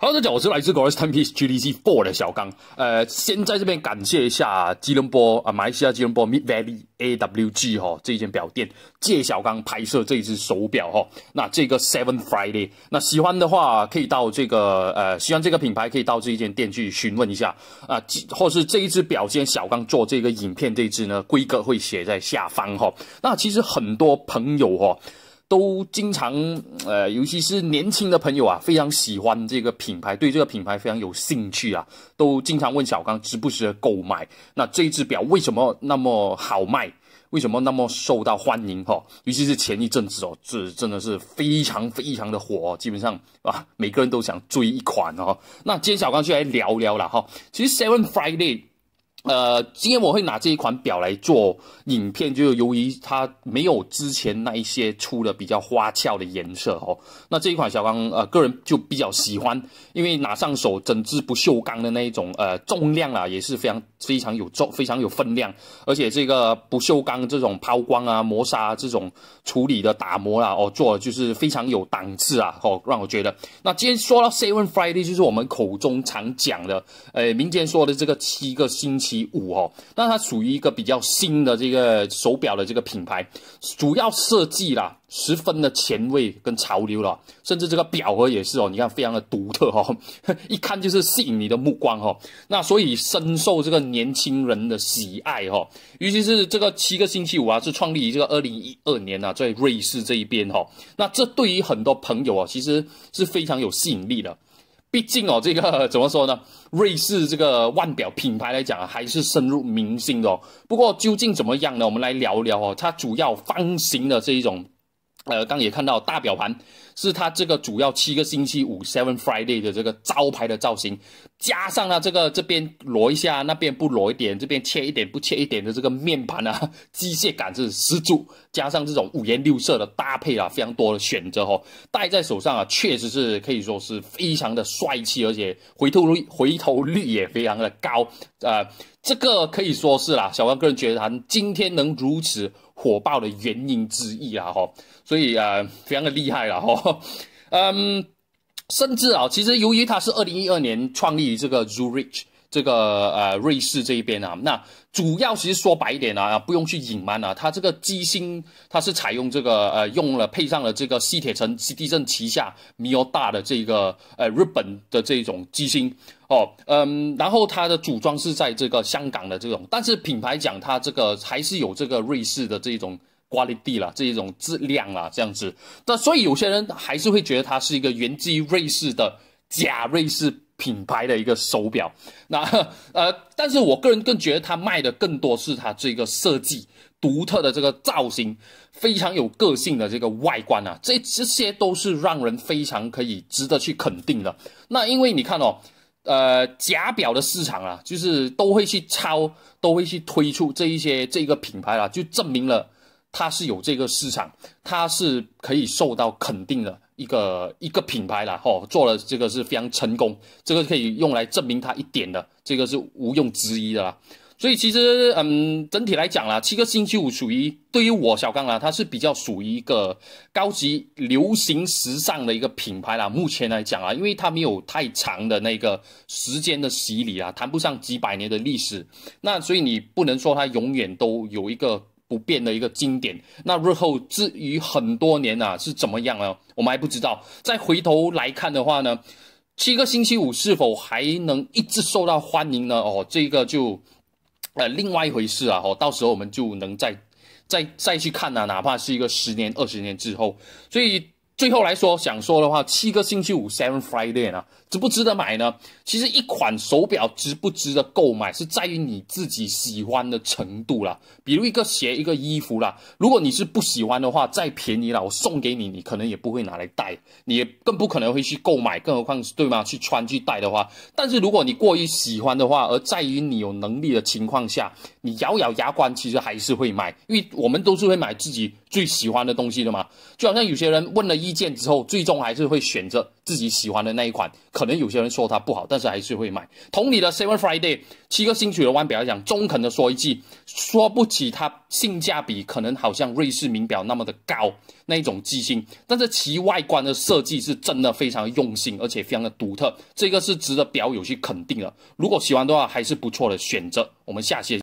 好，大家好，我是来自 Gloss t i m p i e c e GDC Four 的小刚。呃，先在这边感谢一下吉隆坡啊，马来西亚吉隆坡 Mid Valley A W G 哈这一间表店借小刚拍摄这一只手表哈。那这个 Seven Friday，那喜欢的话可以到这个呃，希望这个品牌可以到这一间店去询问一下啊，或是这一只表先小刚做这个影片，这一只呢规格会写在下方哈。那其实很多朋友哈。都经常，呃，尤其是年轻的朋友啊，非常喜欢这个品牌，对这个品牌非常有兴趣啊，都经常问小刚值不值得购买。那这一只表为什么那么好卖？为什么那么受到欢迎？哈，尤其是前一阵子哦，这真的是非常非常的火，基本上啊，每个人都想追一款哦。那今天小刚就来聊聊了哈。其实 Seven Friday。呃，今天我会拿这一款表来做影片，就由于它没有之前那一些出的比较花俏的颜色哦。那这一款小刚呃，个人就比较喜欢，因为拿上手整只不锈钢的那一种呃重量啊也是非常非常有重非常有分量，而且这个不锈钢这种抛光啊磨砂这种处理的打磨啊，哦做的就是非常有档次啊哦让我觉得。那今天说到 Seven Friday 就是我们口中常讲的，诶民间说的这个七个星期。五哦，那它属于一个比较新的这个手表的这个品牌，主要设计啦十分的前卫跟潮流了，甚至这个表盒也是哦，你看非常的独特哦，一看就是吸引你的目光哦，那所以深受这个年轻人的喜爱哈，尤其是这个七个星期五啊，是创立于这个二零一二年啊，在瑞士这一边哈，那这对于很多朋友啊，其实是非常有吸引力的。毕竟哦，这个怎么说呢？瑞士这个腕表品牌来讲，还是深入民心的。不过究竟怎么样呢？我们来聊聊哦，它主要方形的这一种。呃，刚也看到大表盘，是它这个主要七个星期五 Seven Friday 的这个招牌的造型，加上它这个这边挪一下，那边不挪一点，这边切一点不切一点的这个面盘啊，机械感是十足，加上这种五颜六色的搭配啊，非常多的选择哦，戴在手上啊，确实是可以说是非常的帅气，而且回头率回头率也非常的高，呃，这个可以说是啦，小王个人觉得他今天能如此。火爆的原因之一啊，吼，所以啊，非常的厉害了，吼，嗯，甚至啊，其实由于它是二零一二年创立这个 ZooRich。这个呃，瑞士这一边啊，那主要其实说白一点啊，不用去隐瞒啊，它这个机芯它是采用这个呃，用了配上了这个西铁城 c t 镇旗下 Miota 的这个呃日本的这种机芯哦，嗯，然后它的组装是在这个香港的这种，但是品牌讲它这个还是有这个瑞士的这种 quality 了，这一种质量啊，这样子，那所以有些人还是会觉得它是一个源自于瑞士的假瑞士。品牌的一个手表，那 呃，但是我个人更觉得它卖的更多是它这个设计独特的这个造型，非常有个性的这个外观啊，这这些都是让人非常可以值得去肯定的。那因为你看哦，呃，假表的市场啊，就是都会去抄，都会去推出这一些这个品牌啊，就证明了它是有这个市场，它是可以受到肯定的。一个一个品牌啦，吼，做了这个是非常成功，这个可以用来证明它一点的，这个是毋庸置疑的啦。所以其实，嗯，整体来讲啦，七个星期五属于对于我小刚啦，它是比较属于一个高级流行时尚的一个品牌啦。目前来讲啊，因为它没有太长的那个时间的洗礼啊，谈不上几百年的历史，那所以你不能说它永远都有一个。不变的一个经典。那日后至于很多年啊是怎么样啊？我们还不知道。再回头来看的话呢，七个星期五是否还能一直受到欢迎呢？哦，这个就，呃，另外一回事啊。哦，到时候我们就能再、再、再去看啊，哪怕是一个十年、二十年之后。所以。最后来说，想说的话，七个星期五 Seven Friday 呢，值不值得买呢？其实一款手表值不值得购买，是在于你自己喜欢的程度啦。比如一个鞋，一个衣服啦，如果你是不喜欢的话，再便宜了，我送给你，你可能也不会拿来戴，你也更不可能会去购买，更何况对吗？去穿去戴的话，但是如果你过于喜欢的话，而在于你有能力的情况下，你咬咬牙关，其实还是会买，因为我们都是会买自己。最喜欢的东西了吗？就好像有些人问了意见之后，最终还是会选择自己喜欢的那一款。可能有些人说它不好，但是还是会买。同理的，Seven Friday 七个星曲的腕表来讲，中肯的说一句，说不起它性价比可能好像瑞士名表那么的高那一种机芯，但是其外观的设计是真的非常用心，而且非常的独特，这个是值得表友去肯定的。如果喜欢的话，还是不错的选择。我们下期。